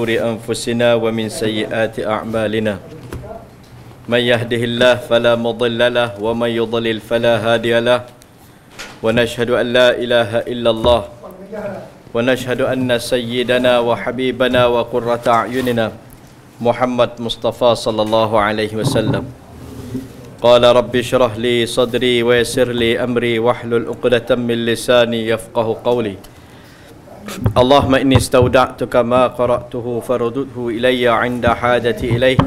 شرور أنفسنا ومن سيئات أعمالنا من يهده الله فلا مضل له ومن يضلل فلا هادي له ونشهد أن لا إله إلا الله ونشهد أن سيدنا وحبيبنا وقرة أعيننا محمد مصطفى صلى الله عليه وسلم قال رب اشرح لي صدري ويسر لي أمري واحلل عقدة من لساني يفقه قولي اللهم إني استودعتك ما قرأته فردده إلي عند حاجتي إليه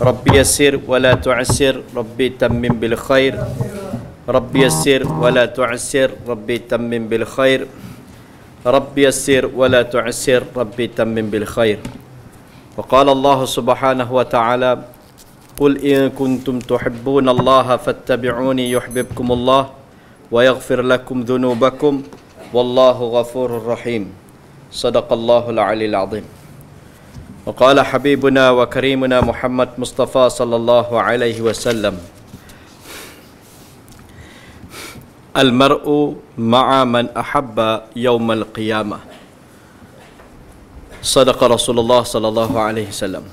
ربي يسر ولا تعسر ربي تمم بالخير ربي يسر ولا تعسر ربي تمم بالخير ربي يسر ولا تعسر ربي تمم بالخير وقال الله سبحانه وتعالى قل إن كنتم تحبون الله فاتبعوني يحببكم الله ويغفر لكم ذنوبكم wallahu ghafurur rahim sadaqallahu alalil azim wa qala habibuna wa karimuna muhammad mustafa sallallahu alaihi wasallam al mar'u ma'a man ahabba yawm al qiyamah sadaqa rasulullah sallallahu alaihi wasallam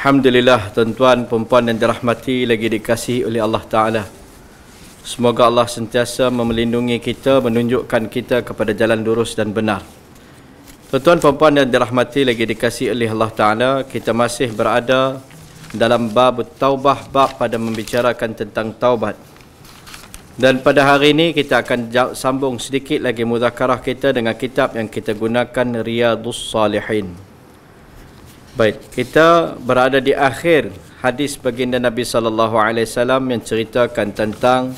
Alhamdulillah tuan-tuan, puan-puan yang dirahmati lagi dikasihi oleh Allah Ta'ala Semoga Allah sentiasa memelindungi kita, menunjukkan kita kepada jalan lurus dan benar. Tuan-tuan, puan-puan yang dirahmati lagi dikasihi oleh Allah Ta'ala, kita masih berada dalam bab taubah bab pada membicarakan tentang taubat. Dan pada hari ini kita akan sambung sedikit lagi muzakarah kita dengan kitab yang kita gunakan Riyadus Salihin. Baik, kita berada di akhir hadis baginda Nabi sallallahu alaihi wasallam yang ceritakan tentang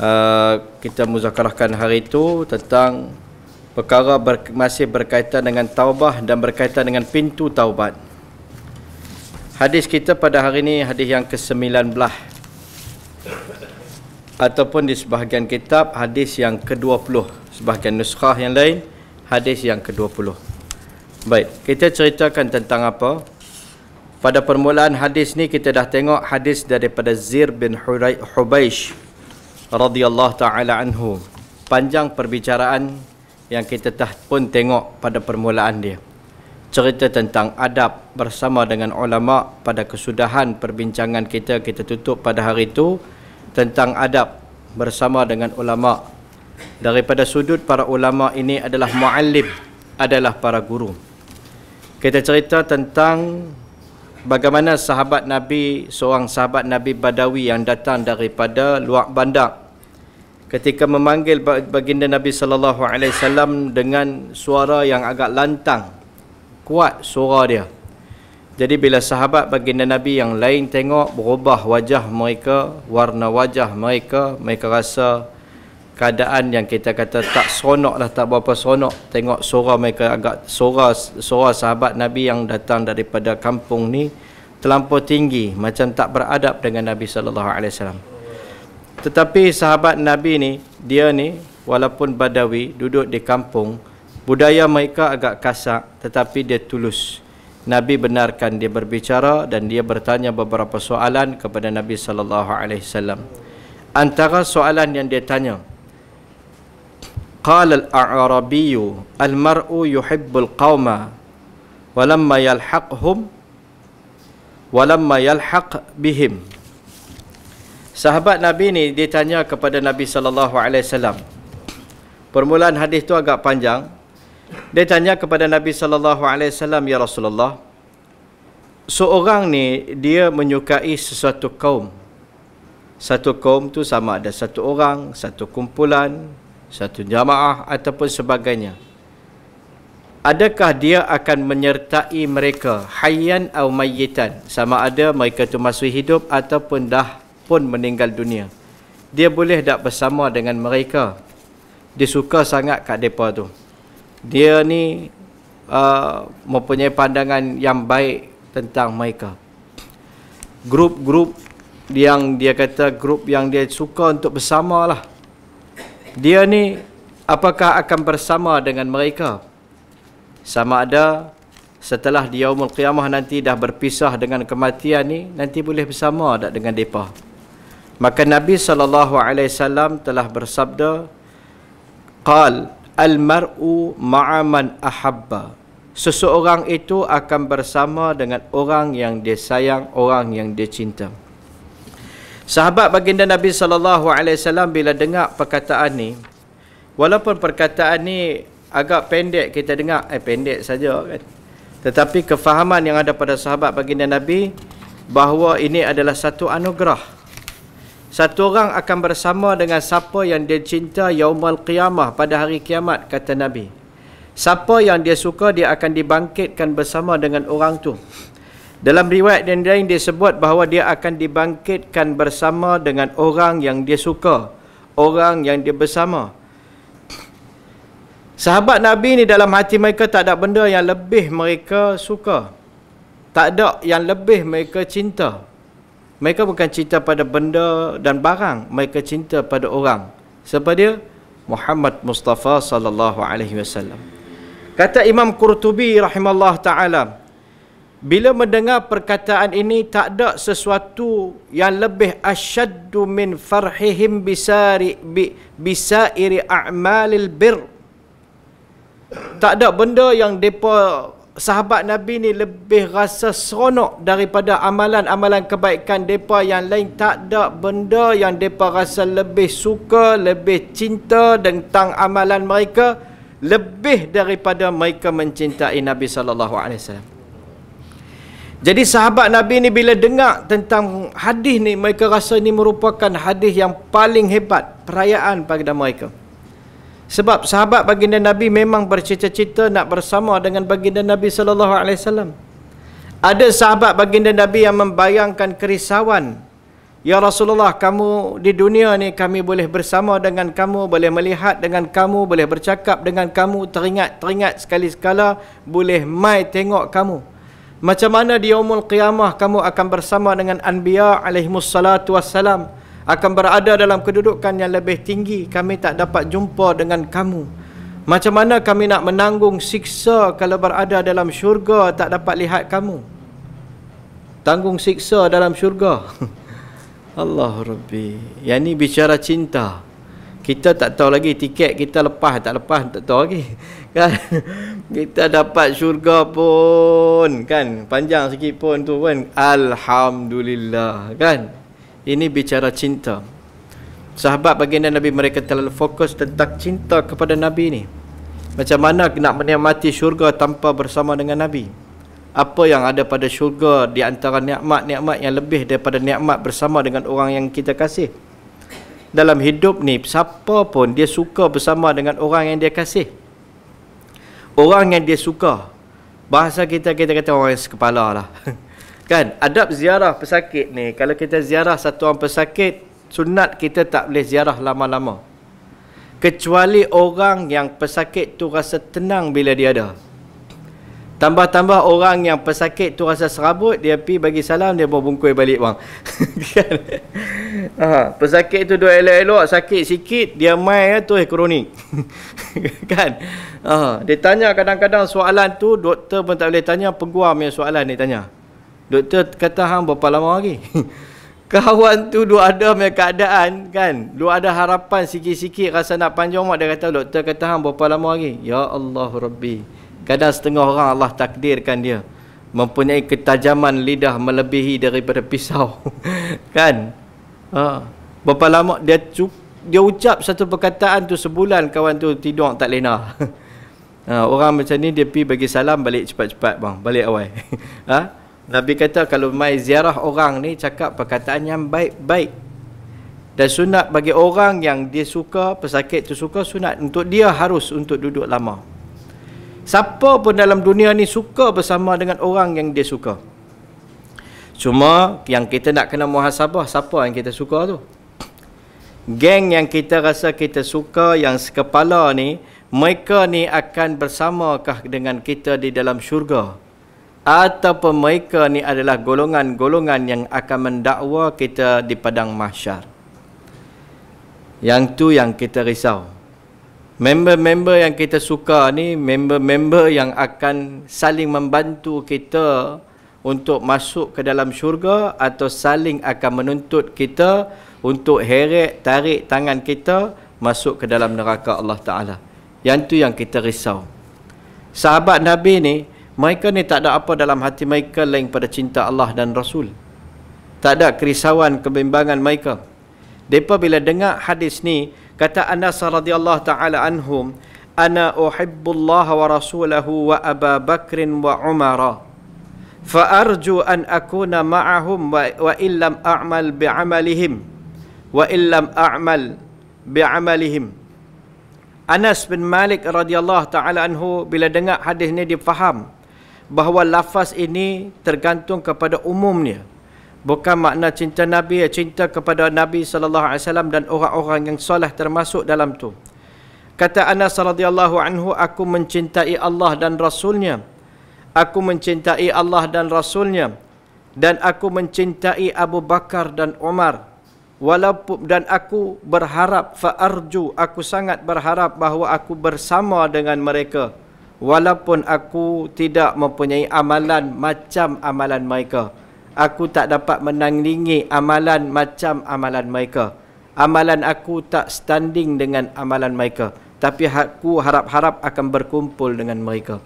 Uh, kita muzakarahkan hari itu tentang perkara ber, masih berkaitan dengan taubah dan berkaitan dengan pintu taubat. Hadis kita pada hari ini hadis yang ke-19 ataupun di sebahagian kitab hadis yang ke-20 sebahagian nuskah yang lain hadis yang ke-20. Baik, kita ceritakan tentang apa? Pada permulaan hadis ni kita dah tengok hadis daripada Zir bin Hubaysh radhiyallahu taala anhu panjang perbicaraan yang kita dah pun tengok pada permulaan dia cerita tentang adab bersama dengan ulama pada kesudahan perbincangan kita kita tutup pada hari itu tentang adab bersama dengan ulama daripada sudut para ulama ini adalah muallim adalah para guru kita cerita tentang bagaimana sahabat Nabi, seorang sahabat Nabi Badawi yang datang daripada luar bandar ketika memanggil baginda Nabi sallallahu alaihi wasallam dengan suara yang agak lantang. Kuat suara dia. Jadi bila sahabat baginda Nabi yang lain tengok berubah wajah mereka, warna wajah mereka, mereka rasa keadaan yang kita kata tak seronok lah, tak berapa seronok tengok sorak mereka agak sorak sorak sahabat Nabi yang datang daripada kampung ni terlampau tinggi macam tak beradab dengan Nabi sallallahu alaihi wasallam. Tetapi sahabat Nabi ni dia ni walaupun badawi duduk di kampung budaya mereka agak kasar tetapi dia tulus. Nabi benarkan dia berbicara dan dia bertanya beberapa soalan kepada Nabi sallallahu alaihi wasallam. Antara soalan yang dia tanya, Al-Arabi: "Al-Mar'u الأعرابي المرء يحب القوم ولما يلحقهم ولما يلحق bihim." Sahabat Nabi ni ditanya kepada Nabi sallallahu alaihi wasallam. Permulaan hadis tu agak panjang. Dia tanya kepada Nabi sallallahu alaihi wasallam, "Ya Rasulullah, seorang ni dia menyukai sesuatu kaum. Satu kaum tu sama ada satu orang, satu kumpulan, satu jamaah ataupun sebagainya adakah dia akan menyertai mereka hayyan atau mayyitan sama ada mereka itu masih hidup ataupun dah pun meninggal dunia dia boleh tak bersama dengan mereka dia suka sangat kat depa tu dia ni uh, mempunyai pandangan yang baik tentang mereka grup-grup yang dia kata grup yang dia suka untuk bersama lah dia ni apakah akan bersama dengan mereka sama ada setelah di yaumul qiyamah nanti dah berpisah dengan kematian ni nanti boleh bersama tak dengan depa maka nabi sallallahu alaihi wasallam telah bersabda qal al mar'u ma'a man ahabba seseorang itu akan bersama dengan orang yang dia sayang orang yang dia cinta Sahabat baginda Nabi saw bila dengar perkataan ni walaupun perkataan ni agak pendek kita dengar eh pendek saja kan tetapi kefahaman yang ada pada sahabat baginda Nabi bahawa ini adalah satu anugerah satu orang akan bersama dengan siapa yang dia cinta yaumul qiyamah pada hari kiamat kata Nabi siapa yang dia suka dia akan dibangkitkan bersama dengan orang tu dalam riwayat dan lain dia sebut bahawa dia akan dibangkitkan bersama dengan orang yang dia suka. Orang yang dia bersama. Sahabat Nabi ni dalam hati mereka tak ada benda yang lebih mereka suka. Tak ada yang lebih mereka cinta. Mereka bukan cinta pada benda dan barang. Mereka cinta pada orang. Siapa dia? Muhammad Mustafa sallallahu alaihi wasallam. Kata Imam Qurtubi rahimallahu taala, bila mendengar perkataan ini tak ada sesuatu yang lebih asyaddu min farhihim bisari bi, bisairi a'malil bir. Tak ada benda yang depa sahabat Nabi ni lebih rasa seronok daripada amalan-amalan kebaikan depa yang lain tak ada benda yang depa rasa lebih suka, lebih cinta tentang amalan mereka lebih daripada mereka mencintai Nabi sallallahu alaihi wasallam. Jadi sahabat Nabi ni bila dengar tentang hadis ni mereka rasa ini merupakan hadis yang paling hebat perayaan pada mereka. Sebab sahabat baginda Nabi memang bercita-cita nak bersama dengan baginda Nabi sallallahu alaihi wasallam. Ada sahabat baginda Nabi yang membayangkan kerisauan Ya Rasulullah kamu di dunia ni kami boleh bersama dengan kamu boleh melihat dengan kamu boleh bercakap dengan kamu teringat-teringat sekali sekala boleh mai tengok kamu macam mana di yaumul qiyamah kamu akan bersama dengan anbiya alaihimussalatu wassalam akan berada dalam kedudukan yang lebih tinggi kami tak dapat jumpa dengan kamu. Macam mana kami nak menanggung siksa kalau berada dalam syurga tak dapat lihat kamu? Tanggung siksa dalam syurga. Allah Rabbi. Yang ni bicara cinta kita tak tahu lagi tiket kita lepas tak lepas tak tahu lagi kan kita dapat syurga pun kan panjang sikit pun tu kan alhamdulillah kan ini bicara cinta sahabat baginda nabi mereka terlalu fokus tentang cinta kepada nabi ni macam mana nak menikmati syurga tanpa bersama dengan nabi apa yang ada pada syurga di antara nikmat-nikmat yang lebih daripada nikmat bersama dengan orang yang kita kasih dalam hidup ni siapa pun dia suka bersama dengan orang yang dia kasih. Orang yang dia suka. Bahasa kita kita kata orang yang sekepala lah. kan? Adab ziarah pesakit ni. Kalau kita ziarah satu orang pesakit, sunat kita tak boleh ziarah lama-lama. Kecuali orang yang pesakit tu rasa tenang bila dia ada. Tambah-tambah orang yang pesakit tu rasa serabut, dia pi bagi salam, dia bawa bungkui balik bang. Kan? ha, pesakit tu dua elok-elok, sakit sikit, dia mai ya, tu eh, kronik. kan? Ha, dia tanya kadang-kadang soalan tu, doktor pun tak boleh tanya, peguam yang soalan dia tanya. Doktor kata, hang berapa lama lagi? Kawan tu dua ada punya keadaan kan. dua ada harapan sikit-sikit rasa nak panjang mak. Dia kata, doktor kata, hang berapa lama lagi? Ya Allah Rabbi. Kadang setengah orang Allah takdirkan dia mempunyai ketajaman lidah melebihi daripada pisau. kan? Ha. Berapa lama dia cup, dia ucap satu perkataan tu sebulan kawan tu tidur tak lena. ha, orang macam ni dia pi bagi salam balik cepat-cepat bang, balik awal. ha? Nabi kata kalau mai ziarah orang ni cakap perkataan yang baik-baik. Dan sunat bagi orang yang dia suka, pesakit tu suka sunat untuk dia harus untuk duduk lama. Siapa pun dalam dunia ni suka bersama dengan orang yang dia suka. Cuma yang kita nak kena muhasabah siapa yang kita suka tu. Geng yang kita rasa kita suka yang sekepala ni mereka ni akan bersamakah dengan kita di dalam syurga ataupun mereka ni adalah golongan-golongan yang akan mendakwa kita di padang mahsyar. Yang tu yang kita risau member-member yang kita suka ni member-member yang akan saling membantu kita untuk masuk ke dalam syurga atau saling akan menuntut kita untuk heret tarik tangan kita masuk ke dalam neraka Allah Ta'ala yang tu yang kita risau sahabat Nabi ni mereka ni tak ada apa dalam hati mereka lain pada cinta Allah dan Rasul tak ada kerisauan kebimbangan mereka mereka bila dengar hadis ni Kata Anas radhiyallahu taala anhum, "Ana uhibbu Allah wa rasulahu wa Abu Bakr wa Umar." فأرجو أن أكون معهم وإن لم أعمل بعملهم وإن لم أعمل بعملهم Anas bin Malik radhiyallahu taala anhu bila dengar hadis ini dia faham bahawa lafaz ini tergantung kepada umumnya Bukan makna cinta Nabi cinta kepada Nabi sallallahu alaihi wasallam dan orang-orang yang soleh termasuk dalam tu. Kata Anas radhiyallahu anhu aku mencintai Allah dan rasulnya. Aku mencintai Allah dan rasulnya dan aku mencintai Abu Bakar dan Umar walaupun dan aku berharap Fa'arju, aku sangat berharap bahawa aku bersama dengan mereka walaupun aku tidak mempunyai amalan macam amalan mereka aku tak dapat menandingi amalan macam amalan mereka. Amalan aku tak standing dengan amalan mereka. Tapi aku harap-harap akan berkumpul dengan mereka.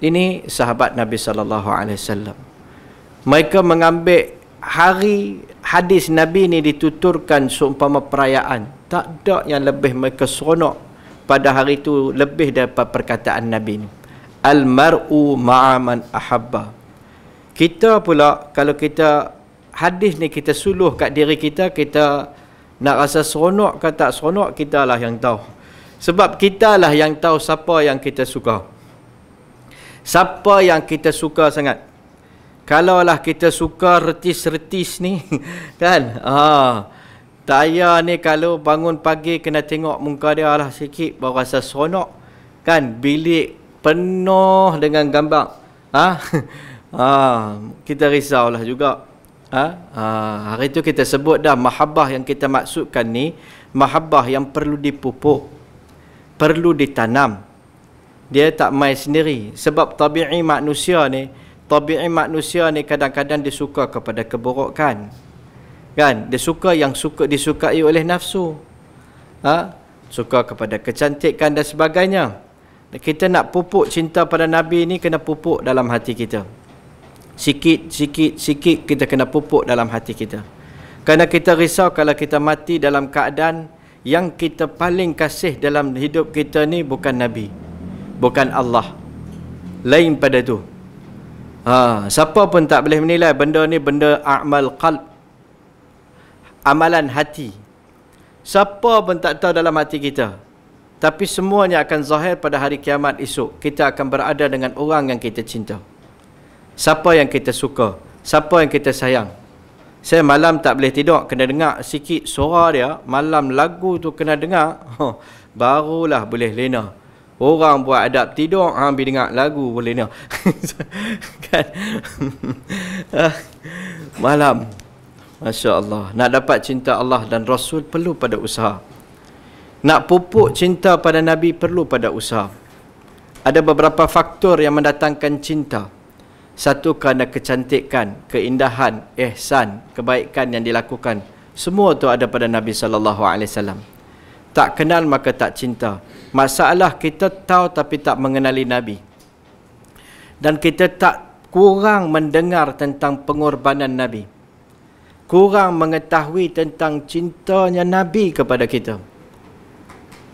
Ini sahabat Nabi SAW. Mereka mengambil hari hadis Nabi ni dituturkan seumpama perayaan. Tak ada yang lebih mereka seronok pada hari itu lebih daripada perkataan Nabi ni. Al-mar'u ma'aman ahabba kita pula kalau kita hadis ni kita suluh kat diri kita kita nak rasa seronok ke tak seronok kita lah yang tahu sebab kita lah yang tahu siapa yang kita suka siapa yang kita suka sangat kalau lah kita suka retis-retis ni kan ha. ah Taya ni kalau bangun pagi kena tengok muka dia lah sikit baru rasa seronok kan bilik penuh dengan gambar ah ha? ha, kita risaulah juga. Ha? ha, hari itu kita sebut dah mahabbah yang kita maksudkan ni, mahabbah yang perlu dipupuk, perlu ditanam. Dia tak mai sendiri sebab tabii manusia ni, tabii manusia ni kadang-kadang dia kepada keburukan. Kan? Dia suka yang suka disukai oleh nafsu. Ha? Suka kepada kecantikan dan sebagainya. Kita nak pupuk cinta pada Nabi ni kena pupuk dalam hati kita. Sikit, sikit, sikit kita kena pupuk dalam hati kita. Kerana kita risau kalau kita mati dalam keadaan yang kita paling kasih dalam hidup kita ni bukan Nabi. Bukan Allah. Lain pada tu. Ha, siapa pun tak boleh menilai benda ni benda amal qalb. Amalan hati. Siapa pun tak tahu dalam hati kita. Tapi semuanya akan zahir pada hari kiamat esok. Kita akan berada dengan orang yang kita cintai siapa yang kita suka siapa yang kita sayang saya malam tak boleh tidur kena dengar sikit suara dia malam lagu tu kena dengar huh, barulah boleh lena orang buat adab tidur ha bila dengar lagu boleh lena kan malam Masya Allah Nak dapat cinta Allah dan Rasul perlu pada usaha Nak pupuk cinta pada Nabi perlu pada usaha Ada beberapa faktor yang mendatangkan cinta satu kerana kecantikan, keindahan, ihsan, kebaikan yang dilakukan. Semua tu ada pada Nabi sallallahu alaihi wasallam. Tak kenal maka tak cinta. Masalah kita tahu tapi tak mengenali Nabi. Dan kita tak kurang mendengar tentang pengorbanan Nabi. Kurang mengetahui tentang cintanya Nabi kepada kita.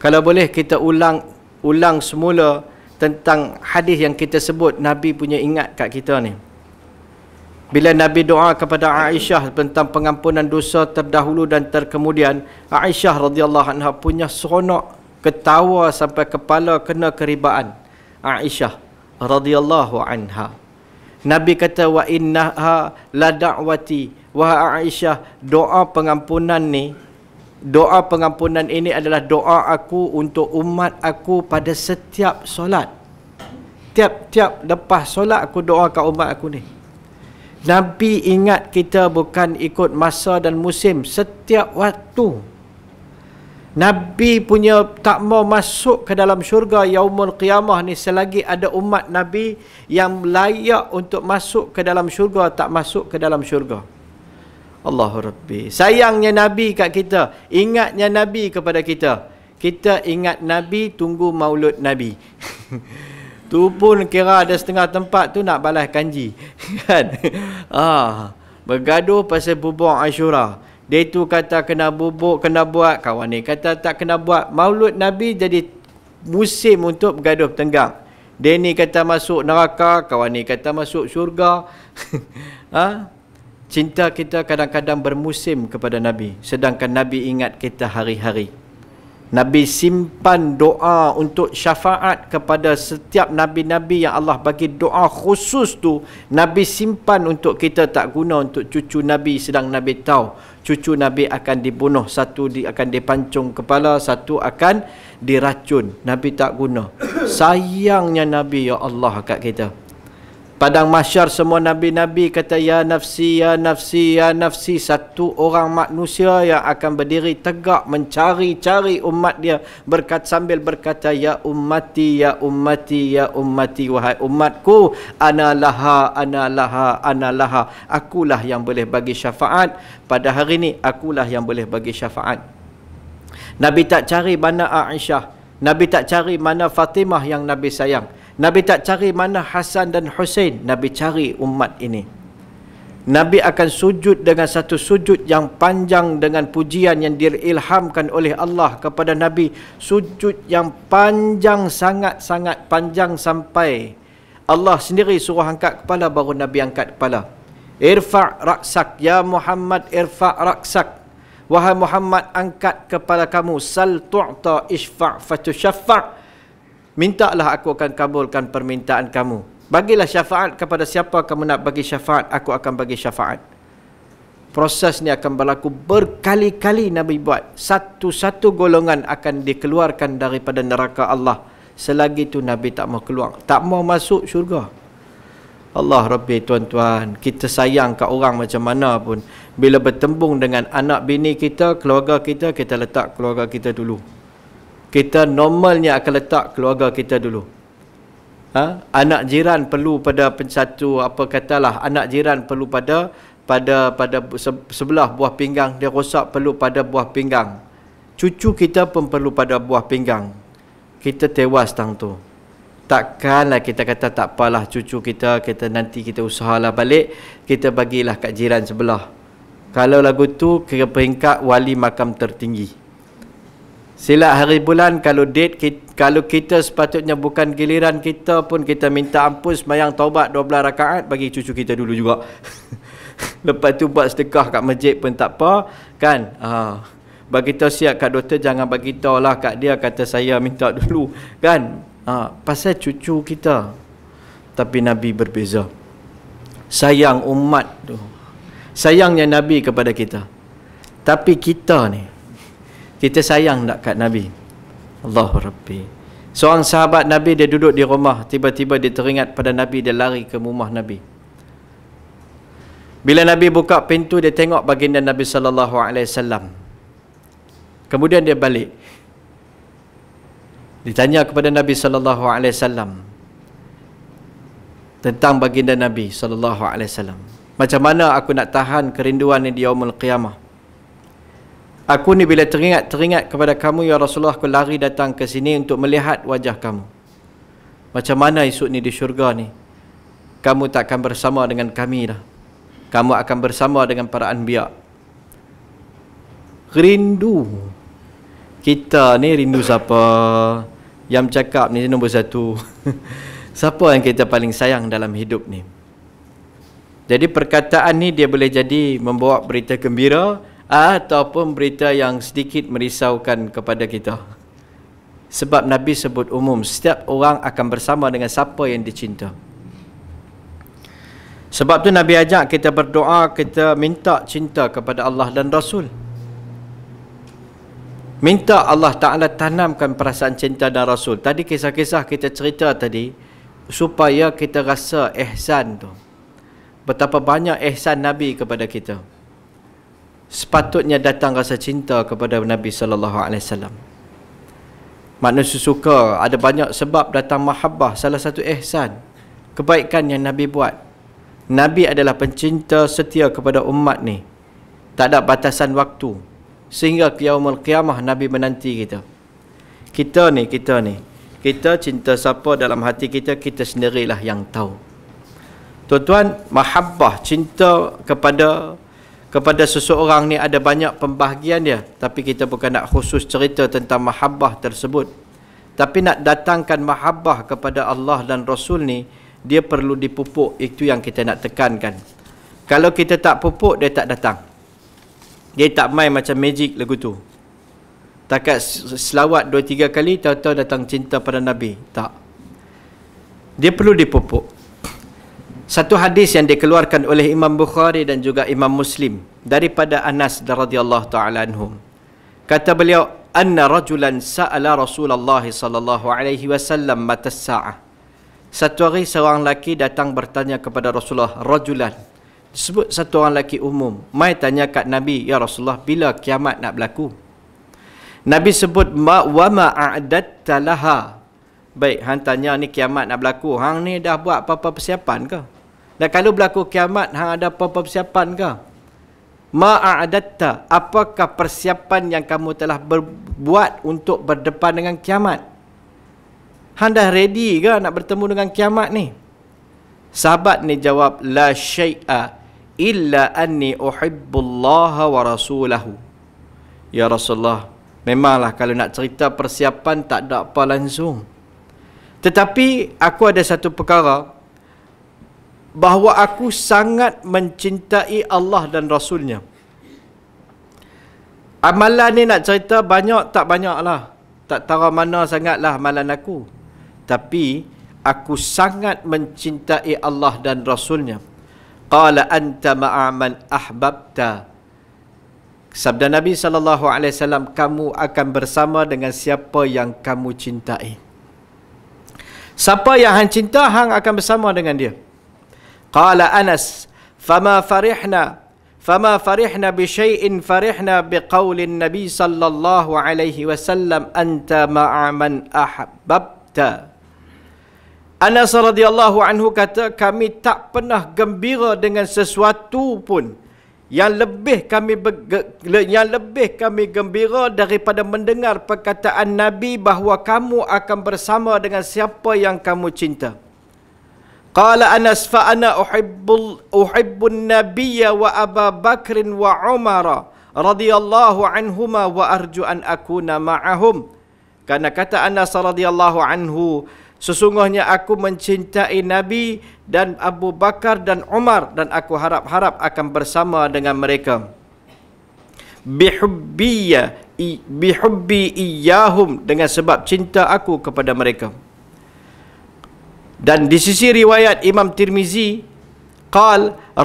Kalau boleh kita ulang ulang semula tentang hadis yang kita sebut Nabi punya ingat kat kita ni. Bila Nabi doa kepada Aisyah tentang pengampunan dosa terdahulu dan terkemudian, Aisyah radhiyallahu anha punya seronok ketawa sampai kepala kena keribaan. Aisyah radhiyallahu anha. Nabi kata wa innaha la da'wati wa Aisyah doa pengampunan ni doa pengampunan ini adalah doa aku untuk umat aku pada setiap solat. Tiap-tiap lepas solat aku doa kat umat aku ni. Nabi ingat kita bukan ikut masa dan musim setiap waktu. Nabi punya tak mau masuk ke dalam syurga yaumul qiyamah ni selagi ada umat Nabi yang layak untuk masuk ke dalam syurga tak masuk ke dalam syurga. Allahu Rabbi. Sayangnya Nabi kat kita. Ingatnya Nabi kepada kita. Kita ingat Nabi, tunggu maulud Nabi. tu pun kira ada setengah tempat tu nak balas kanji. kan? ah, bergaduh pasal bubuk Ashura. Dia tu kata kena bubuk, kena buat. Kawan ni kata tak kena buat. Maulud Nabi jadi musim untuk bergaduh tenggang. Dia ni kata masuk neraka. Kawan ni kata masuk syurga. Ah. Cinta kita kadang-kadang bermusim kepada Nabi Sedangkan Nabi ingat kita hari-hari Nabi simpan doa untuk syafaat kepada setiap Nabi-Nabi yang Allah bagi doa khusus tu Nabi simpan untuk kita tak guna untuk cucu Nabi sedang Nabi tahu Cucu Nabi akan dibunuh Satu akan dipancung kepala Satu akan diracun Nabi tak guna Sayangnya Nabi ya Allah kat kita padang mahsyar semua nabi-nabi kata ya nafsi ya nafsi ya nafsi satu orang manusia yang akan berdiri tegak mencari-cari umat dia berkat sambil berkata ya ummati ya ummati ya ummati wahai umatku ana laha ana laha ana laha akulah yang boleh bagi syafaat pada hari ini akulah yang boleh bagi syafaat nabi tak cari mana aisyah Nabi tak cari mana Fatimah yang Nabi sayang. Nabi tak cari mana Hasan dan Hussein Nabi cari umat ini Nabi akan sujud dengan satu sujud yang panjang dengan pujian yang diilhamkan oleh Allah kepada Nabi sujud yang panjang sangat-sangat panjang sampai Allah sendiri suruh angkat kepala baru Nabi angkat kepala irfa' raksak ya Muhammad irfa' raksak Wahai Muhammad angkat kepala kamu sal tu'ta isfa' fatushaffa' mintalah aku akan kabulkan permintaan kamu. Bagilah syafaat kepada siapa kamu nak bagi syafaat, aku akan bagi syafaat. Proses ni akan berlaku berkali-kali Nabi buat. Satu-satu golongan akan dikeluarkan daripada neraka Allah. Selagi tu Nabi tak mau keluar. Tak mau masuk syurga. Allah Rabbi tuan-tuan, kita sayang kat orang macam mana pun. Bila bertembung dengan anak bini kita, keluarga kita, kita letak keluarga kita dulu kita normalnya akan letak keluarga kita dulu. Ha? Anak jiran perlu pada satu apa katalah anak jiran perlu pada pada pada sebelah buah pinggang dia rosak perlu pada buah pinggang. Cucu kita pun perlu pada buah pinggang. Kita tewas tang tu. Takkanlah kita kata tak apalah cucu kita kita nanti kita usahalah balik kita bagilah kat jiran sebelah. Kalau lagu tu ke peringkat wali makam tertinggi. Sila hari bulan kalau date kita, kalau kita sepatutnya bukan giliran kita pun kita minta ampun semayang taubat 12 rakaat bagi cucu kita dulu juga. Lepas tu buat sedekah kat masjid pun tak apa kan. Ha. Bagi tahu siap kat doktor jangan bagi lah kat dia kata saya minta dulu kan. Ha. pasal cucu kita. Tapi Nabi berbeza. Sayang umat tu. Sayangnya Nabi kepada kita. Tapi kita ni kita sayang tak kat Nabi Allah Rabbi Seorang sahabat Nabi dia duduk di rumah Tiba-tiba dia teringat pada Nabi Dia lari ke rumah Nabi Bila Nabi buka pintu Dia tengok baginda Nabi SAW Kemudian dia balik Ditanya kepada Nabi SAW Tentang baginda Nabi SAW Macam mana aku nak tahan kerinduan ini di Yawmul Qiyamah Aku ni bila teringat teringat kepada kamu ya Rasulullah aku lari datang ke sini untuk melihat wajah kamu. Macam mana esok ni di syurga ni? Kamu tak akan bersama dengan kami lah Kamu akan bersama dengan para anbiya. Rindu. Kita ni rindu siapa? Yang cakap ni nombor satu. siapa yang kita paling sayang dalam hidup ni? Jadi perkataan ni dia boleh jadi membawa berita gembira. Berita gembira ataupun berita yang sedikit merisaukan kepada kita. Sebab Nabi sebut umum, setiap orang akan bersama dengan siapa yang dicinta. Sebab tu Nabi ajak kita berdoa, kita minta cinta kepada Allah dan Rasul. Minta Allah Ta'ala tanamkan perasaan cinta dan Rasul. Tadi kisah-kisah kita cerita tadi, supaya kita rasa ihsan tu. Betapa banyak ihsan Nabi kepada kita. Kita sepatutnya datang rasa cinta kepada Nabi sallallahu alaihi wasallam. Manusia suka ada banyak sebab datang mahabbah salah satu ihsan kebaikan yang Nabi buat. Nabi adalah pencinta setia kepada umat ni. Tak ada batasan waktu sehingga kiamul qiyamah Nabi menanti kita. Kita ni, kita ni. Kita cinta siapa dalam hati kita, kita sendirilah yang tahu. Tuan-tuan, mahabbah cinta kepada kepada seseorang ni ada banyak pembahagian dia tapi kita bukan nak khusus cerita tentang mahabbah tersebut tapi nak datangkan mahabbah kepada Allah dan Rasul ni dia perlu dipupuk itu yang kita nak tekankan kalau kita tak pupuk dia tak datang dia tak main macam magic lagu tu takat selawat 2 3 kali tahu-tahu datang cinta pada nabi tak dia perlu dipupuk satu hadis yang dikeluarkan oleh Imam Bukhari dan juga Imam Muslim daripada Anas radhiyallahu taala anhu. Kata beliau, "Anna rajulan sa'ala Rasulullah sallallahu alaihi wasallam matas sa'ah." Satu hari seorang lelaki datang bertanya kepada Rasulullah, rajulan. Disebut satu orang lelaki umum, mai tanya kat Nabi, "Ya Rasulullah, bila kiamat nak berlaku?" Nabi sebut, "Ma wa ma a'dadta laha." Baik, hang tanya ni kiamat nak berlaku. Hang ni dah buat apa-apa persiapan ke? Dan kalau berlaku kiamat hang ada apa-apa persiapan ke? Ma'adatta, apakah persiapan yang kamu telah berbuat untuk berdepan dengan kiamat? Hang dah ready ke nak bertemu dengan kiamat ni? Sahabat ni jawab la syai'a illa anni uhibbullaha wa rasulahu. Ya Rasulullah, memanglah kalau nak cerita persiapan tak ada apa langsung. Tetapi aku ada satu perkara bahawa aku sangat mencintai Allah dan Rasulnya. Amalan ni nak cerita banyak tak banyak lah. Tak tahu mana sangat lah amalan aku. Tapi aku sangat mencintai Allah dan Rasulnya. Qala anta ma'aman ahbabta. Sabda Nabi SAW, kamu akan bersama dengan siapa yang kamu cintai. Siapa yang hang cinta, hang akan bersama dengan dia. Qala Anas, "Fama farihna, fama farihna bi syai'in farihna bi qaulin Nabi sallallahu alaihi wasallam anta ma'a man ahabbta." Anas radhiyallahu anhu kata, "Kami tak pernah gembira dengan sesuatu pun yang lebih kami yang lebih kami gembira daripada mendengar perkataan Nabi bahawa kamu akan bersama dengan siapa yang kamu cinta." Qala Anas fa ana uhibbul uhibbun nabiyya wa Abu Bakr wa Umar radhiyallahu anhuma wa arju an akuna ma'ahum. Karena kata Anas radhiyallahu anhu, sesungguhnya aku mencintai Nabi dan Abu Bakar dan Umar dan aku harap-harap akan bersama dengan mereka. Bihubbiya bihubbi iyyahum dengan sebab cinta aku kepada mereka dan di sisi riwayat Imam Tirmizi qal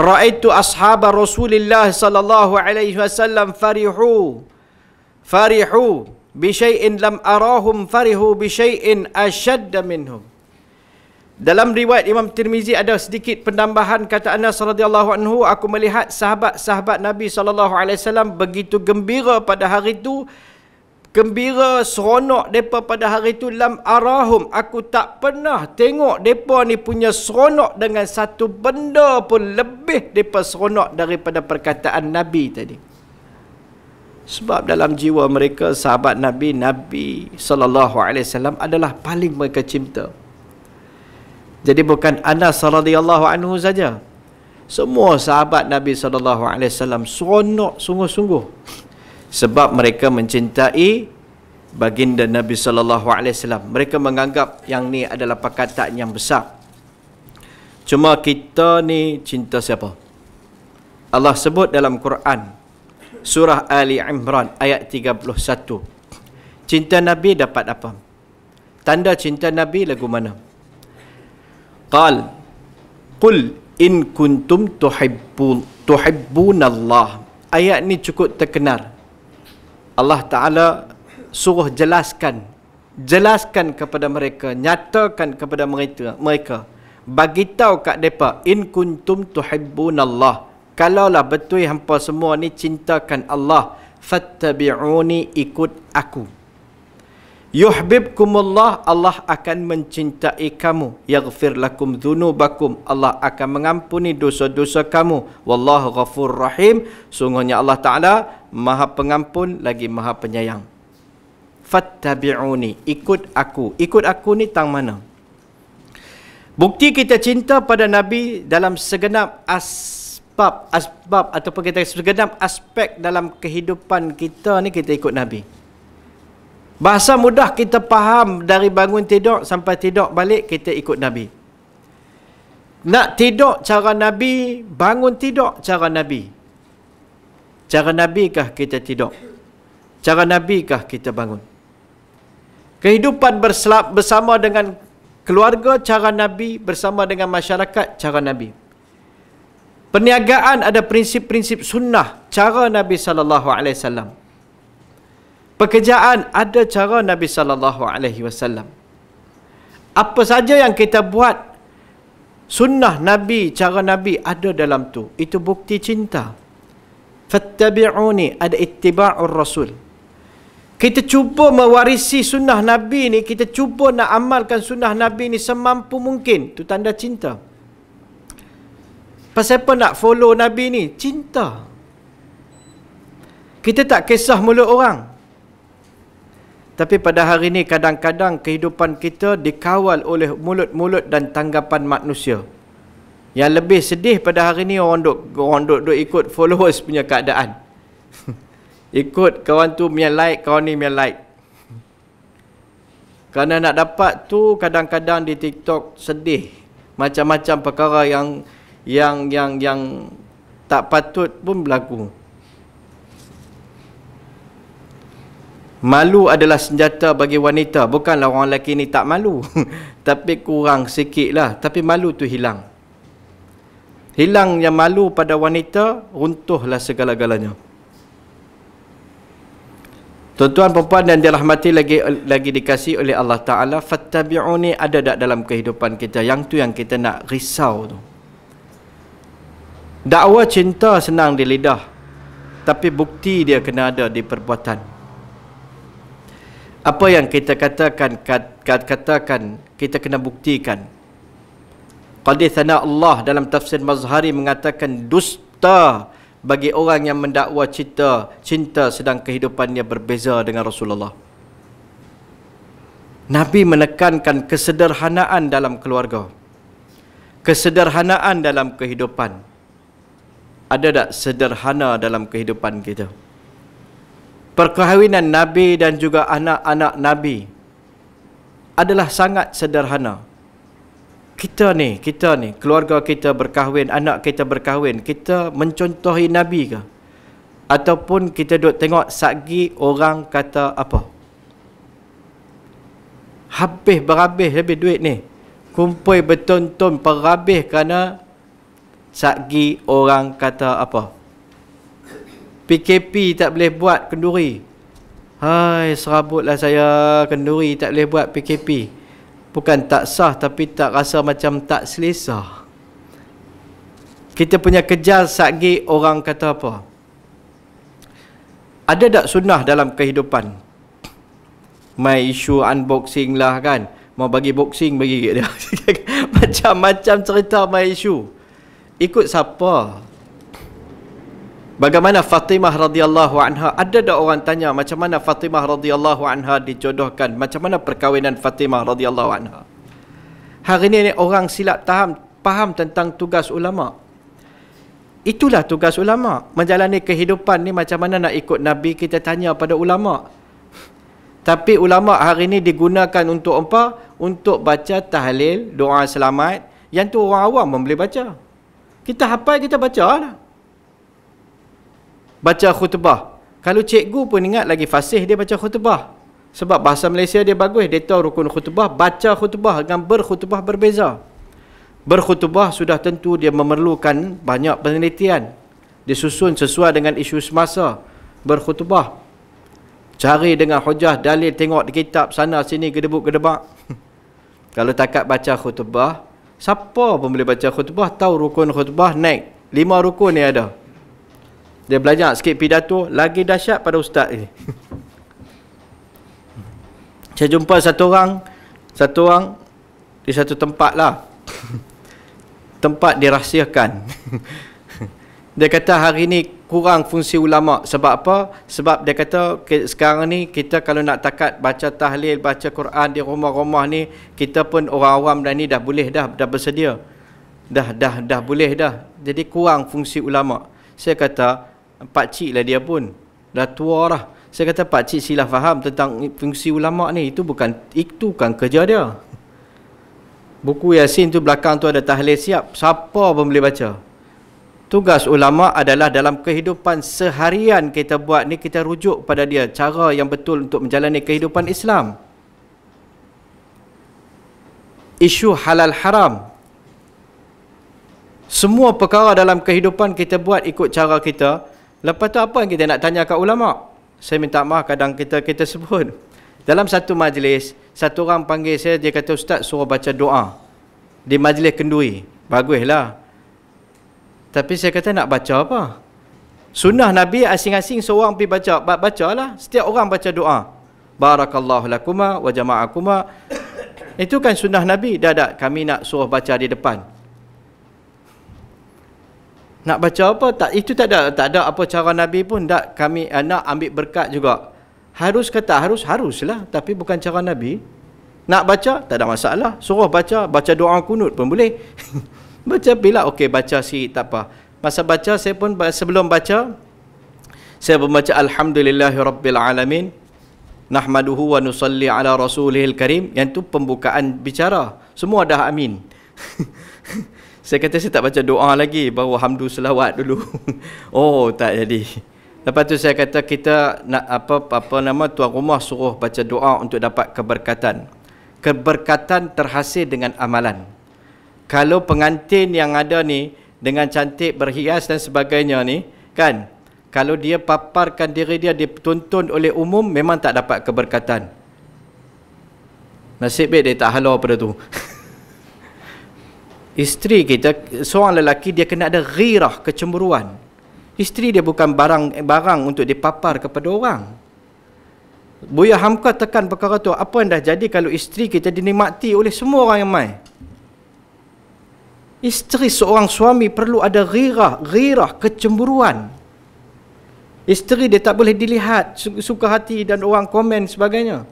raaitu ashhaba Rasulillah sallallahu alaihi wasallam farihu farihu bi syai'in lam arahum farihu bi syai'in ashadd minhum dalam riwayat Imam Tirmizi ada sedikit penambahan kata Anas radhiyallahu anhu aku melihat sahabat-sahabat Nabi sallallahu alaihi wasallam begitu gembira pada hari itu gembira seronok depa pada hari itu lam arahum aku tak pernah tengok depa ni punya seronok dengan satu benda pun lebih depa seronok daripada perkataan nabi tadi sebab dalam jiwa mereka sahabat nabi nabi sallallahu alaihi wasallam adalah paling mereka cinta jadi bukan Anas radhiyallahu anhu saja semua sahabat Nabi saw alaihi seronok sungguh-sungguh sebab mereka mencintai baginda Nabi sallallahu alaihi wasallam. Mereka menganggap yang ni adalah perkataan yang besar. Cuma kita ni cinta siapa? Allah sebut dalam Quran surah Ali Imran ayat 31. Cinta Nabi dapat apa? Tanda cinta Nabi lagu mana? Qal Qul in kuntum tuhibbun tuhibbunallah. Ayat ni cukup terkenal. Allah Ta'ala suruh jelaskan jelaskan kepada mereka nyatakan kepada mereka mereka bagi tahu kat depa in kuntum tuhibbunallah kalaulah betul hangpa semua ni cintakan Allah fattabi'uni ikut aku Yuhbibkumullah Allah akan mencintai kamu Yaghfir lakum dhunubakum Allah akan mengampuni dosa-dosa kamu Wallahu ghafur rahim Sungguhnya Allah Ta'ala Maha pengampun lagi maha penyayang Fattabi'uni Ikut aku Ikut aku ni tang mana? Bukti kita cinta pada Nabi dalam segenap asbab asbab ataupun kita segenap aspek dalam kehidupan kita ni kita ikut Nabi. Bahasa mudah kita faham dari bangun tidur sampai tidur balik kita ikut Nabi. Nak tidur cara Nabi, bangun tidur cara Nabi. Cara Nabi kah kita tidur? Cara Nabi kah kita bangun? Kehidupan berselap bersama dengan keluarga cara Nabi, bersama dengan masyarakat cara Nabi. Perniagaan ada prinsip-prinsip sunnah cara Nabi sallallahu alaihi wasallam pekerjaan ada cara Nabi sallallahu alaihi wasallam. Apa saja yang kita buat sunnah Nabi, cara Nabi ada dalam tu. Itu bukti cinta. Fattabi'uni ada ittiba'ur rasul. Kita cuba mewarisi sunnah Nabi ni, kita cuba nak amalkan sunnah Nabi ni semampu mungkin. Itu tanda cinta. Pasal apa nak follow Nabi ni? Cinta. Kita tak kisah mulut orang. Tapi pada hari ini kadang-kadang kehidupan kita dikawal oleh mulut-mulut dan tanggapan manusia. Yang lebih sedih pada hari ini orang duk orang duk, duk ikut followers punya keadaan. ikut kawan tu punya like, kawan ni punya like. Kerana nak dapat tu kadang-kadang di TikTok sedih. Macam-macam perkara yang yang yang yang tak patut pun berlaku. Malu adalah senjata bagi wanita. Bukanlah orang lelaki ni tak malu. Tapi kurang sikit lah. Tapi malu tu hilang. Hilangnya malu pada wanita, runtuhlah segala-galanya. Tuan-tuan, perempuan dan dirahmati lagi lagi dikasih oleh Allah Ta'ala. Fattabi'uni ada tak dalam kehidupan kita? Yang tu yang kita nak risau tu. Dakwah cinta senang di lidah. Tapi bukti dia kena ada di perbuatan apa yang kita katakan katakan kita kena buktikan sana Allah dalam tafsir mazhari mengatakan dusta bagi orang yang mendakwa cinta cinta sedang kehidupannya berbeza dengan Rasulullah Nabi menekankan kesederhanaan dalam keluarga kesederhanaan dalam kehidupan ada tak sederhana dalam kehidupan kita? perkahwinan Nabi dan juga anak-anak Nabi adalah sangat sederhana. Kita ni, kita ni, keluarga kita berkahwin, anak kita berkahwin, kita mencontohi Nabi ke? Ataupun kita duduk tengok sagi orang kata apa? Habis berhabis habis duit ni. Kumpul bertonton perhabis kerana sagi orang kata apa? PKP tak boleh buat kenduri Hai serabutlah saya kenduri tak boleh buat PKP Bukan tak sah tapi tak rasa macam tak selesa Kita punya kejar sagi orang kata apa Ada tak sunnah dalam kehidupan My isu unboxing lah kan Mau bagi boxing bagi dia Macam-macam cerita my isu Ikut siapa Bagaimana Fatimah radhiyallahu anha? Ada dah orang tanya macam mana Fatimah radhiyallahu anha dijodohkan? Macam mana perkahwinan Fatimah radhiyallahu anha? Hari ini orang silap faham faham tentang tugas ulama. Itulah tugas ulama. Menjalani kehidupan ni macam mana nak ikut nabi kita tanya pada ulama. Tapi ulama hari ini digunakan untuk apa? Untuk baca tahlil, doa selamat. Yang tu orang awam boleh baca. Kita hafal kita bacalah baca khutbah. Kalau cikgu pun ingat lagi fasih dia baca khutbah. Sebab bahasa Malaysia dia bagus, dia tahu rukun khutbah, baca khutbah dengan berkhutbah berbeza. Berkhutbah sudah tentu dia memerlukan banyak penelitian. Disusun sesuai dengan isu semasa berkhutbah. Cari dengan hujah dalil tengok di kitab sana sini gedebuk gedebak. Kalau takat baca khutbah, siapa pun boleh baca khutbah tahu rukun khutbah naik. Lima rukun ni ada. Dia belajar sikit pidato Lagi dahsyat pada ustaz ni Saya jumpa satu orang Satu orang Di satu tempat lah Tempat dirahsiakan Dia kata hari ni kurang fungsi ulama Sebab apa? Sebab dia kata sekarang ni Kita kalau nak takat baca tahlil Baca Quran di rumah-rumah ni Kita pun orang awam dan ni dah boleh dah Dah bersedia Dah dah dah boleh dah Jadi kurang fungsi ulama saya kata pak cik lah dia pun dah tua lah saya kata pak cik silah faham tentang fungsi ulama ni itu bukan itu kan kerja dia buku yasin tu belakang tu ada tahlil siap siapa pun boleh baca tugas ulama adalah dalam kehidupan seharian kita buat ni kita rujuk pada dia cara yang betul untuk menjalani kehidupan Islam isu halal haram semua perkara dalam kehidupan kita buat ikut cara kita Lepas tu apa yang kita nak tanya kat ulama? Saya minta maaf kadang kita kita sebut. Dalam satu majlis, satu orang panggil saya, dia kata, Ustaz suruh baca doa. Di majlis kenduri. Baguslah. Tapi saya kata nak baca apa? Sunnah Nabi asing-asing seorang pergi baca. Ba bacalah. Setiap orang baca doa. Barakallahu lakuma wa jama'akuma. Itu kan sunnah Nabi. Dah tak kami nak suruh baca di depan. Nak baca apa? Tak itu tak ada tak ada apa cara Nabi pun tak kami uh, nak ambil berkat juga. Harus kata harus haruslah tapi bukan cara Nabi. Nak baca tak ada masalah. Suruh baca baca doa kunut pun boleh. baca bila okey baca si tak apa. Masa baca saya pun sebelum baca saya membaca alhamdulillahirabbil alamin nahmaduhu wa nusalli ala rasulihil karim yang tu pembukaan bicara. Semua dah amin. Saya kata saya tak baca doa lagi Baru hamdu selawat dulu Oh tak jadi Lepas tu saya kata kita nak apa apa nama tuan rumah suruh baca doa untuk dapat keberkatan. Keberkatan terhasil dengan amalan. Kalau pengantin yang ada ni dengan cantik berhias dan sebagainya ni kan kalau dia paparkan diri dia dituntun oleh umum memang tak dapat keberkatan. Nasib baik dia tak halau pada tu. Isteri kita, seorang lelaki dia kena ada ghirah, kecemburuan. Isteri dia bukan barang barang untuk dipapar kepada orang. Buya Hamka tekan perkara tu, apa yang dah jadi kalau isteri kita dinikmati oleh semua orang yang mai? Isteri seorang suami perlu ada ghirah, ghirah, kecemburuan. Isteri dia tak boleh dilihat suka hati dan orang komen sebagainya.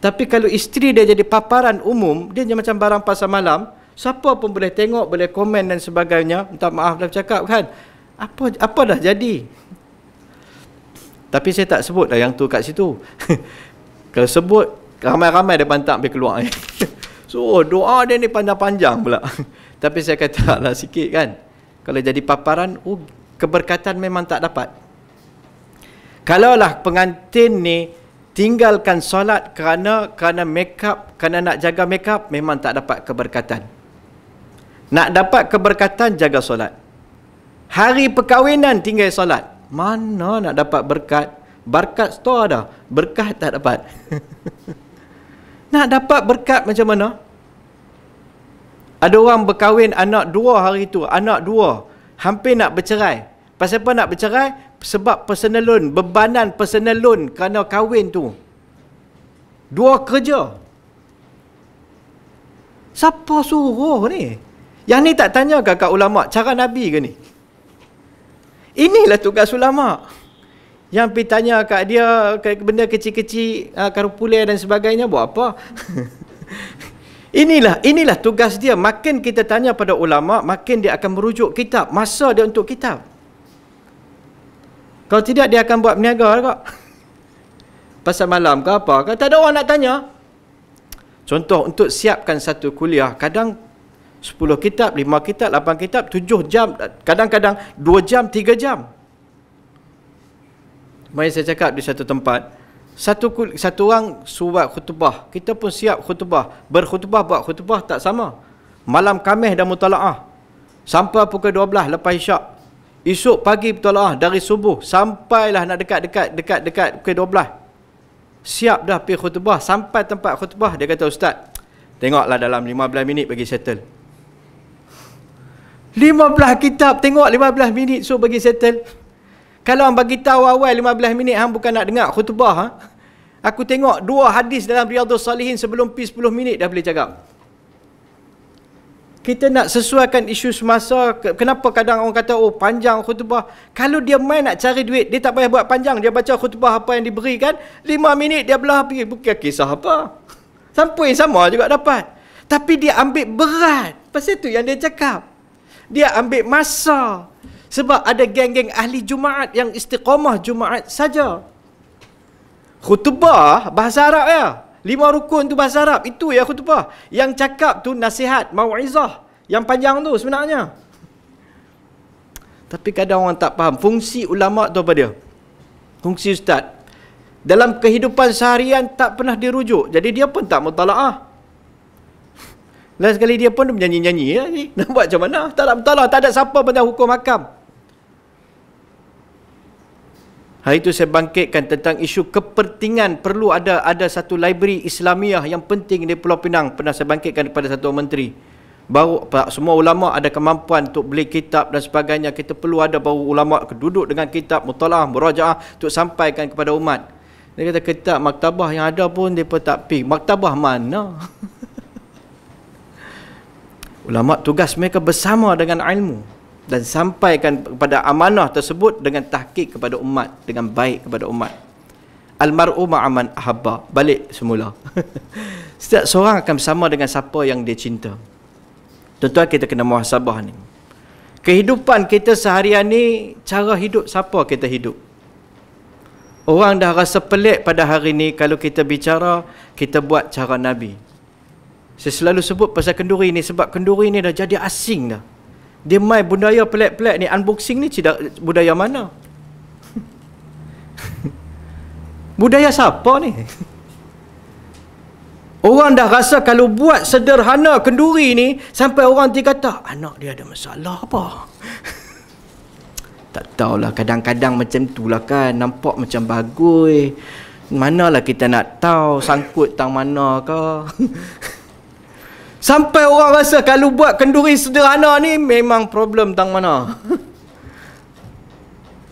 Tapi kalau isteri dia jadi paparan umum, dia macam barang pasar malam, Siapa pun boleh tengok, boleh komen dan sebagainya. Minta maaf dah cakap kan. Apa apa dah jadi? Tapi saya tak sebut dah yang tu kat situ. Kalau sebut, ramai-ramai dia pantang pergi keluar. so, oh, doa dia ni panjang-panjang pula. Tapi saya kata lah sikit kan. Kalau jadi paparan, oh, keberkatan memang tak dapat. Kalaulah pengantin ni tinggalkan solat kerana kerana makeup, up, kerana nak jaga makeup, memang tak dapat keberkatan. Nak dapat keberkatan jaga solat. Hari perkahwinan tinggal solat. Mana nak dapat berkat? Berkat store ada, berkat tak dapat. nak dapat berkat macam mana? Ada orang berkahwin anak dua hari itu anak dua. Hampir nak bercerai. Pasal apa nak bercerai? Sebab personal loan, bebanan personal loan kerana kahwin tu. Dua kerja. Siapa suruh ni? Yang ni tak tanya kakak ulama cara Nabi ke ni? Inilah tugas ulama. Yang pergi tanya kat dia benda kecil-kecil, ha, karupulia dan sebagainya, buat apa? inilah inilah tugas dia. Makin kita tanya pada ulama, makin dia akan merujuk kitab. Masa dia untuk kitab. Kalau tidak, dia akan buat berniaga juga. Pasal malam ke apa? Tak ada orang nak tanya. Contoh, untuk siapkan satu kuliah, kadang 10 kitab, 5 kitab, 8 kitab, 7 jam, kadang-kadang 2 jam, 3 jam. Mari saya cakap di satu tempat, satu satu orang surat khutbah, kita pun siap khutbah, berkhutbah buat khutbah tak sama. Malam Khamis dan mutalaah. Sampai pukul 12 lepas Isyak. Esok pagi mutalaah dari subuh sampailah nak dekat-dekat dekat-dekat pukul 12. Siap dah pergi khutbah, sampai tempat khutbah dia kata ustaz, Tengoklah dalam 15 minit bagi settle. 15 kitab tengok 15 minit so bagi settle kalau hang bagi tahu awal 15 minit hang bukan nak dengar khutbah ha? aku tengok dua hadis dalam riyadhus salihin sebelum pi 10 minit dah boleh cakap kita nak sesuaikan isu semasa kenapa kadang orang kata oh panjang khutbah kalau dia main nak cari duit dia tak payah buat panjang dia baca khutbah apa yang diberikan 5 minit dia belah pergi bukan kisah apa sampai sama juga dapat tapi dia ambil berat pasal tu yang dia cakap dia ambil masa sebab ada geng-geng ahli Jumaat yang istiqamah Jumaat saja. Khutbah bahasa Arab ya. Lima rukun tu bahasa Arab. Itu ya khutbah. Yang cakap tu nasihat, mau'izah. Yang panjang tu sebenarnya. Tapi kadang orang tak faham. Fungsi ulama tu apa dia? Fungsi ustaz. Dalam kehidupan seharian tak pernah dirujuk. Jadi dia pun tak mutala'ah. Last kali dia pun menyanyi-nyanyi ya, ni. Nak buat macam mana? Tak nak bertolak. Tak ada siapa pun hukum hakam. Hari itu saya bangkitkan tentang isu kepentingan perlu ada ada satu library Islamiah yang penting di Pulau Pinang. Pernah saya bangkitkan kepada satu menteri. Baru semua ulama ada kemampuan untuk beli kitab dan sebagainya. Kita perlu ada baru ulama duduk dengan kitab, mutalah, murajaah untuk sampaikan kepada umat. Dia kata kitab maktabah yang ada pun dia pun tak pergi. Maktabah mana? Ulama tugas mereka bersama dengan ilmu dan sampaikan kepada amanah tersebut dengan tahqiq kepada umat, dengan baik kepada umat. Al mar'u ma'aman ahabba. Balik semula. Setiap seorang akan bersama dengan siapa yang dia cinta. Tentulah kita kena muhasabah ni. Kehidupan kita sehari ini cara hidup siapa kita hidup? Orang dah rasa pelik pada hari ini kalau kita bicara, kita buat cara Nabi. Saya selalu sebut pasal kenduri ni sebab kenduri ni dah jadi asing dah. Dia mai budaya pelik-pelik ni unboxing ni cidak budaya mana? budaya siapa ni? orang dah rasa kalau buat sederhana kenduri ni sampai orang tiga kata anak dia ada masalah apa? tak tahulah kadang-kadang macam tu lah kan nampak macam bagus. Manalah kita nak tahu sangkut tang mana ke? Sampai orang rasa kalau buat kenduri sederhana ni memang problem tang mana.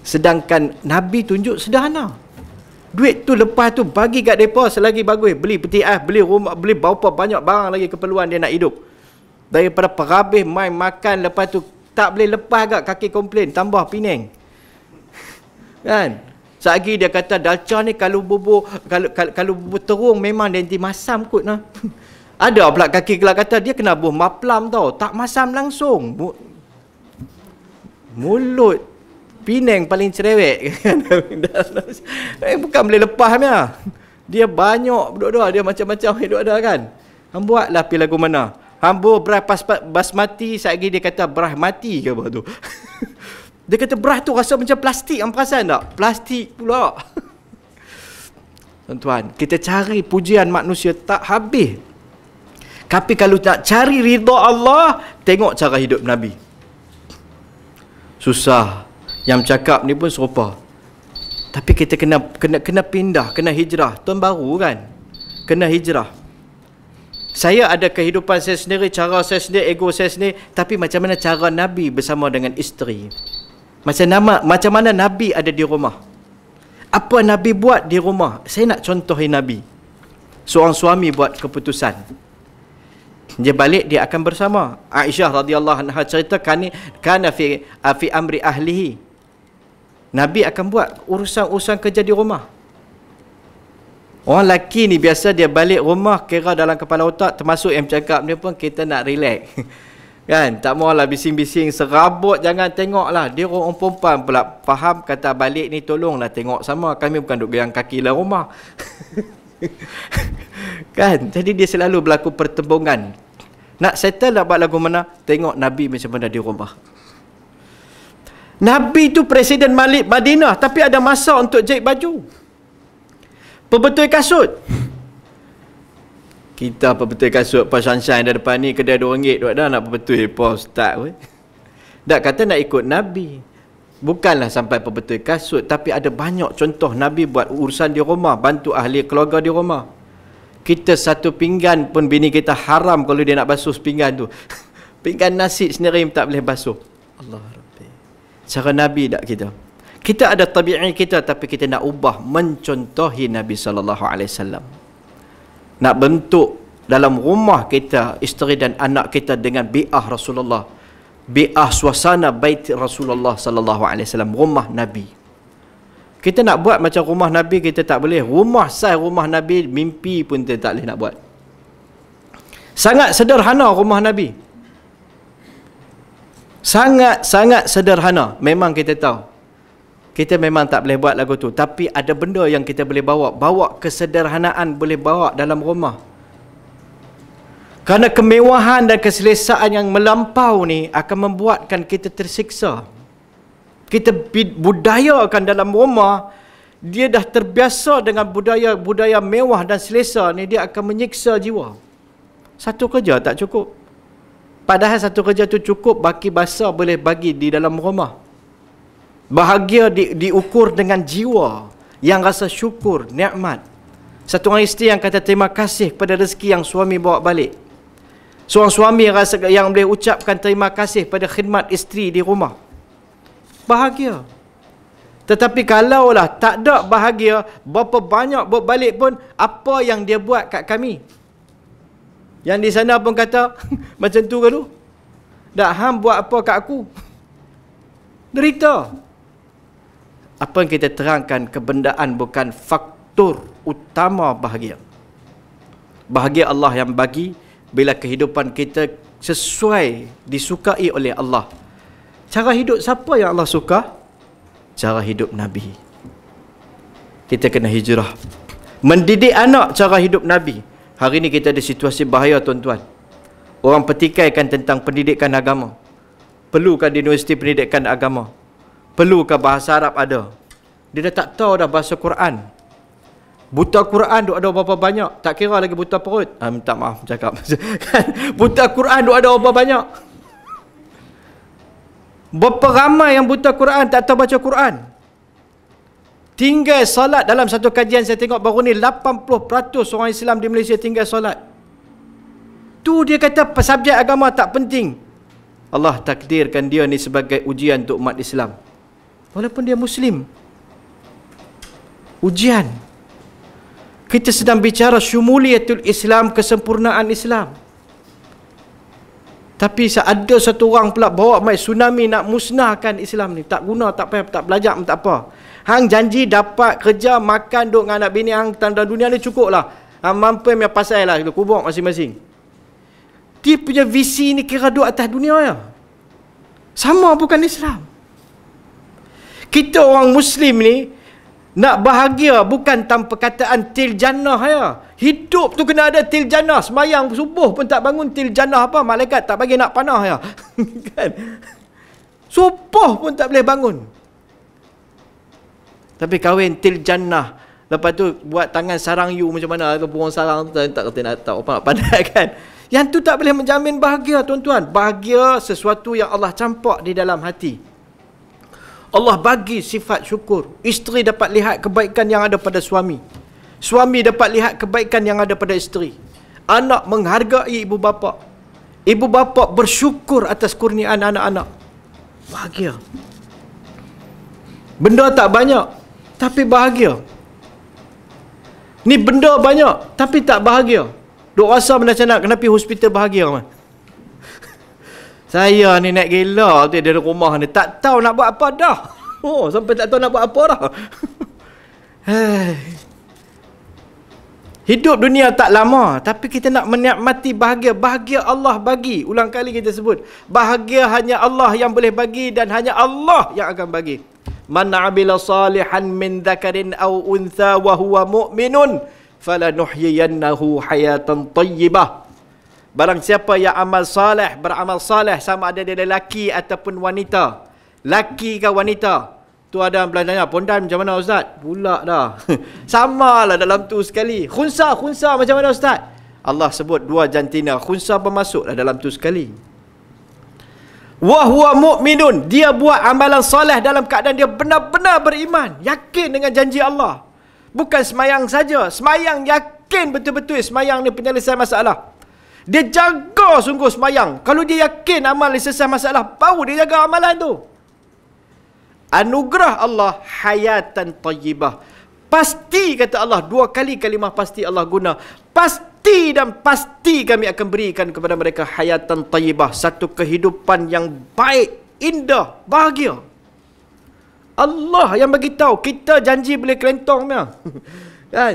Sedangkan Nabi tunjuk sederhana. Duit tu lepas tu bagi kat depa selagi bagus beli peti ah, beli rumah, beli berapa banyak barang lagi keperluan dia nak hidup. Daripada perhabis main makan lepas tu tak boleh lepas gak kaki komplain tambah pining. Kan? Sagi dia kata dalca ni kalau bubur kalau kalau, kalau bubur terung memang dia anti masam kot nah. Ada pula kaki kelak kata dia kena buh maplam tau. Tak masam langsung. Bu- mulut pineng paling cerewet. Eh, bukan boleh lepas punya. Dia banyak berdua-dua. Dia macam-macam hidup ada kan. Hang buatlah pilih lagu mana. Hambo berah pas, basmati Sekejap lagi dia kata berah mati ke apa tu Dia kata berah tu rasa macam plastik Hang perasan tak? Plastik pula Tuan-tuan Kita cari pujian manusia tak habis tapi kalau nak cari rida Allah, tengok cara hidup Nabi. Susah. Yang cakap ni pun serupa. Tapi kita kena kena kena pindah, kena hijrah. Tuan baru kan? Kena hijrah. Saya ada kehidupan saya sendiri, cara saya sendiri, ego saya sendiri. Tapi macam mana cara Nabi bersama dengan isteri? Macam, nama, macam mana Nabi ada di rumah? Apa Nabi buat di rumah? Saya nak contohi Nabi. Seorang suami buat keputusan dia balik dia akan bersama Aisyah radhiyallahu anha cerita kana kana fi fi amri ahlihi Nabi akan buat urusan-urusan kerja di rumah Orang lelaki ni biasa dia balik rumah kira dalam kepala otak termasuk yang cakap ni pun kita nak relax. kan? Tak maulah bising-bising serabut jangan tengoklah. Dia orang perempuan pula faham kata balik ni tolonglah tengok sama kami bukan duk goyang kaki dalam rumah. kan jadi dia selalu berlaku pertembungan nak settle nak buat lagu mana tengok Nabi macam mana di rumah Nabi tu Presiden Malik Madinah tapi ada masa untuk jahit baju pembetul kasut kita pembetul kasut Pak Sunshine dah depan ni kedai 2 ringgit duit dah nak pembetul Pak Ustaz weh. Tak kata nak ikut Nabi bukanlah sampai pembetul kasut tapi ada banyak contoh Nabi buat urusan di rumah bantu ahli keluarga di rumah kita satu pinggan pun bini kita haram kalau dia nak basuh pinggan tu pinggan nasi sendiri tak boleh basuh Allah Rabbi cara Nabi tak kita kita ada tabi'i kita tapi kita nak ubah mencontohi Nabi saw. Nak bentuk dalam rumah kita isteri dan anak kita dengan bi'ah Rasulullah bi'ah suasana bait Rasulullah sallallahu alaihi wasallam rumah Nabi. Kita nak buat macam rumah Nabi kita tak boleh. Rumah saya rumah Nabi mimpi pun kita tak boleh nak buat. Sangat sederhana rumah Nabi. Sangat sangat sederhana. Memang kita tahu. Kita memang tak boleh buat lagu tu. Tapi ada benda yang kita boleh bawa. Bawa kesederhanaan boleh bawa dalam rumah. Kerana kemewahan dan keselesaan yang melampau ni akan membuatkan kita tersiksa. Kita budayakan dalam rumah, dia dah terbiasa dengan budaya-budaya mewah dan selesa ni, dia akan menyiksa jiwa. Satu kerja tak cukup. Padahal satu kerja tu cukup baki basa boleh bagi di dalam rumah. Bahagia di, diukur dengan jiwa yang rasa syukur, nikmat. Satu orang isteri yang kata terima kasih kepada rezeki yang suami bawa balik. Seorang suami yang, rasa, yang boleh ucapkan terima kasih pada khidmat isteri di rumah. Bahagia. Tetapi kalaulah tak ada bahagia, berapa banyak berbalik pun, apa yang dia buat kat kami? Yang di sana pun kata, macam tu ke tu? Dah ham buat apa kat aku? Derita. Apa yang kita terangkan kebendaan bukan faktor utama bahagia. Bahagia Allah yang bagi, bila kehidupan kita sesuai disukai oleh Allah cara hidup siapa yang Allah suka cara hidup nabi kita kena hijrah mendidik anak cara hidup nabi hari ini kita ada situasi bahaya tuan-tuan orang petikaikan tentang pendidikan agama perlukah di universiti pendidikan agama perlukah bahasa Arab ada dia dah tak tahu dah bahasa Quran Buta Quran duk ada berapa banyak. Tak kira lagi buta perut. Ah, minta maaf cakap. buta Quran duk ada berapa banyak. Berapa ramai yang buta Quran tak tahu baca Quran. Tinggal solat dalam satu kajian saya tengok baru ni 80% orang Islam di Malaysia tinggal solat. Tu dia kata subjek agama tak penting. Allah takdirkan dia ni sebagai ujian untuk umat Islam. Walaupun dia Muslim. Ujian. Kita sedang bicara syumuliyatul Islam, kesempurnaan Islam. Tapi ada satu orang pula bawa mai tsunami nak musnahkan Islam ni. Tak guna, tak payah, tak belajar, tak apa. Hang janji dapat kerja, makan, duduk dengan anak bini, hang tanda dunia ni cukup lah. Hang mampu punya pasal lah, kubur masing-masing. Dia punya visi ni kira duduk atas dunia ya. Sama bukan Islam. Kita orang Muslim ni, nak bahagia bukan tanpa kataan til jannah ya. Hidup tu kena ada til jannah. Semayang subuh pun tak bangun til jannah apa. Malaikat tak bagi nak panah ya. kan? Subuh pun tak boleh bangun. Tapi kahwin til jannah. Lepas tu buat tangan sarang you macam mana. Atau burung sarang tu tak kata nak tahu apa nak pandai kan. Yang tu tak boleh menjamin bahagia tuan-tuan. Bahagia sesuatu yang Allah campak di dalam Hati. Allah bagi sifat syukur. Isteri dapat lihat kebaikan yang ada pada suami. Suami dapat lihat kebaikan yang ada pada isteri. Anak menghargai ibu bapa. Ibu bapa bersyukur atas kurniaan anak-anak. Bahagia. Benda tak banyak tapi bahagia. Ni benda banyak tapi tak bahagia. Dok rasa macam nak kena pergi hospital bahagia mah. Saya ni nak gila tu dari rumah ni tak tahu nak buat apa dah. Oh, sampai tak tahu nak buat apa dah. Hidup dunia tak lama tapi kita nak menikmati bahagia bahagia Allah bagi. Ulang kali kita sebut. Bahagia hanya Allah yang boleh bagi dan hanya Allah yang akan bagi. Man 'amila salihan min dhakarin aw untha wa huwa mu'minun falanuhyiyannahu hayatan tayyibah. Barang siapa yang amal salih, beramal salih sama ada dia lelaki ataupun wanita. Laki ke wanita. Tu ada yang belah tanya, pondan macam mana Ustaz? Pula dah. sama lah dalam tu sekali. Khunsa, khunsa macam mana Ustaz? Allah sebut dua jantina. Khunsa pun masuklah dalam tu sekali. Wahuwa mu'minun. Dia buat amalan salih dalam keadaan dia benar-benar beriman. Yakin dengan janji Allah. Bukan semayang saja. Semayang yakin betul-betul semayang ni penyelesaian masalah. Dia jaga sungguh semayang. Kalau dia yakin amal dia selesai masalah, baru dia jaga amalan tu. Anugerah Allah hayatan tayyibah. Pasti kata Allah, dua kali kalimah pasti Allah guna. Pasti dan pasti kami akan berikan kepada mereka hayatan tayyibah. Satu kehidupan yang baik, indah, bahagia. Allah yang bagi tahu kita janji boleh kelentong kan?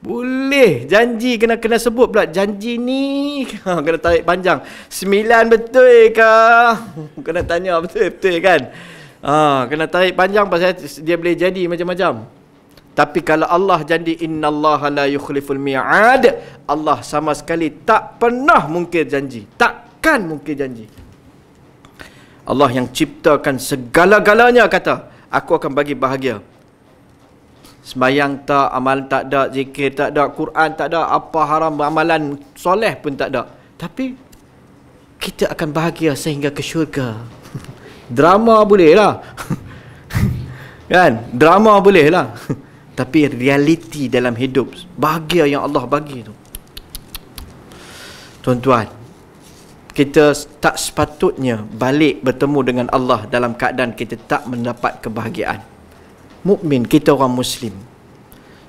Boleh Janji kena kena sebut pula Janji ni ha, Kena tarik panjang Sembilan betul ke Kena tanya betul betul kan ha, Kena tarik panjang pasal dia boleh jadi macam-macam Tapi kalau Allah janji Inna Allah la yukhliful mi'ad Allah sama sekali tak pernah mungkin janji Takkan mungkin janji Allah yang ciptakan segala-galanya kata Aku akan bagi bahagia Semayang tak, amalan tak ada, zikir tak ada, Quran tak ada, apa haram amalan soleh pun tak ada. Tapi kita akan bahagia sehingga ke syurga. Drama boleh lah. kan? Drama boleh lah. Tapi realiti dalam hidup, bahagia yang Allah bagi tu. Tuan-tuan, kita tak sepatutnya balik bertemu dengan Allah dalam keadaan kita tak mendapat kebahagiaan mukmin kita orang muslim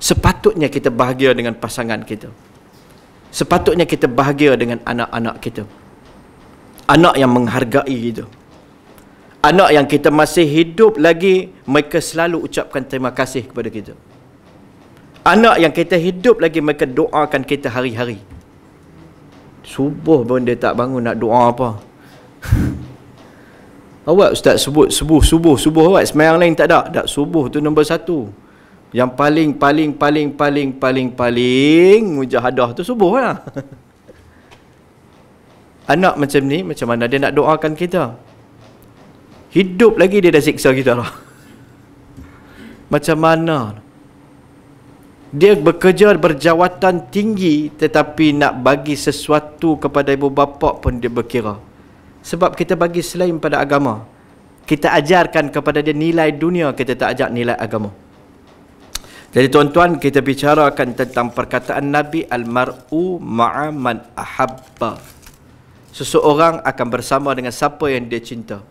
sepatutnya kita bahagia dengan pasangan kita sepatutnya kita bahagia dengan anak-anak kita anak yang menghargai kita anak yang kita masih hidup lagi mereka selalu ucapkan terima kasih kepada kita anak yang kita hidup lagi mereka doakan kita hari-hari subuh pun dia tak bangun nak doa apa Awak ustaz sebut subuh, subuh, subuh awak. Semayang lain tak ada. Tak, subuh tu nombor satu. Yang paling, paling, paling, paling, paling, paling, mujahadah tu subuh lah. Anak macam ni, macam mana dia nak doakan kita? Hidup lagi dia dah siksa kita lah. Macam mana? Dia bekerja berjawatan tinggi tetapi nak bagi sesuatu kepada ibu bapa pun dia berkira. Sebab kita bagi selain pada agama Kita ajarkan kepada dia nilai dunia Kita tak ajak nilai agama Jadi tuan-tuan kita bicarakan tentang perkataan Nabi Al-Mar'u ma'aman ahabba Seseorang akan bersama dengan siapa yang dia cinta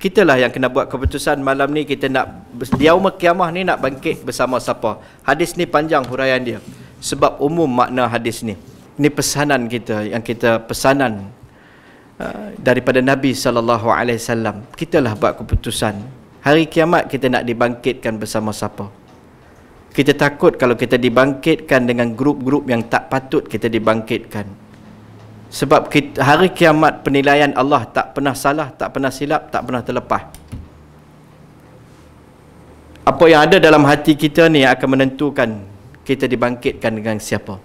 Kitalah yang kena buat keputusan malam ni Kita nak Diaum kiamah ni nak bangkit bersama siapa Hadis ni panjang huraian dia Sebab umum makna hadis ni Ni pesanan kita Yang kita pesanan daripada Nabi sallallahu alaihi wasallam. Kitalah buat keputusan. Hari kiamat kita nak dibangkitkan bersama siapa? Kita takut kalau kita dibangkitkan dengan grup-grup yang tak patut kita dibangkitkan. Sebab kita, hari kiamat penilaian Allah tak pernah salah, tak pernah silap, tak pernah terlepas. Apa yang ada dalam hati kita ni akan menentukan kita dibangkitkan dengan siapa?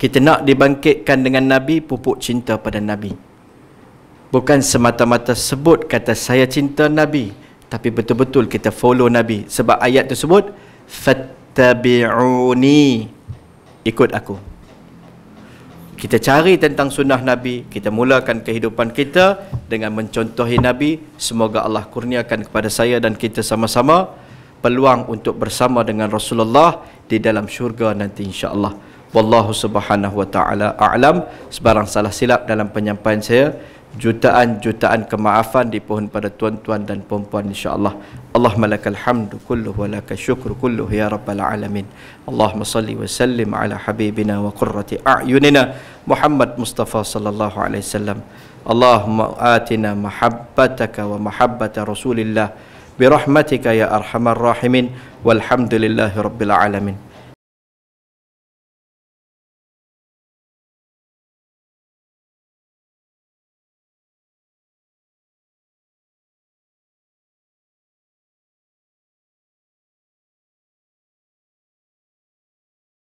Kita nak dibangkitkan dengan Nabi Pupuk cinta pada Nabi Bukan semata-mata sebut kata saya cinta Nabi Tapi betul-betul kita follow Nabi Sebab ayat tersebut Fattabi'uni Ikut aku kita cari tentang sunnah Nabi Kita mulakan kehidupan kita Dengan mencontohi Nabi Semoga Allah kurniakan kepada saya dan kita sama-sama Peluang untuk bersama dengan Rasulullah Di dalam syurga nanti insyaAllah Allah wallahu subhanahu wa taala a'lam sebarang salah silap dalam penyampaian saya jutaan-jutaan kemaafan dipohon pada tuan-tuan dan puan-puan insyaallah allah Allahumma lakal hamdu kulluhu wa lakal syukru kulluhu ya rabbal alamin. Allahumma salli wa sallim ala habibina wa qurrati a'yunina Muhammad Mustafa sallallahu alaihi sallam Allahumma atina mahabbataka wa mahabbata rasulillah birahmatika ya arhamar rahimin walhamdulillahi rabbil alamin.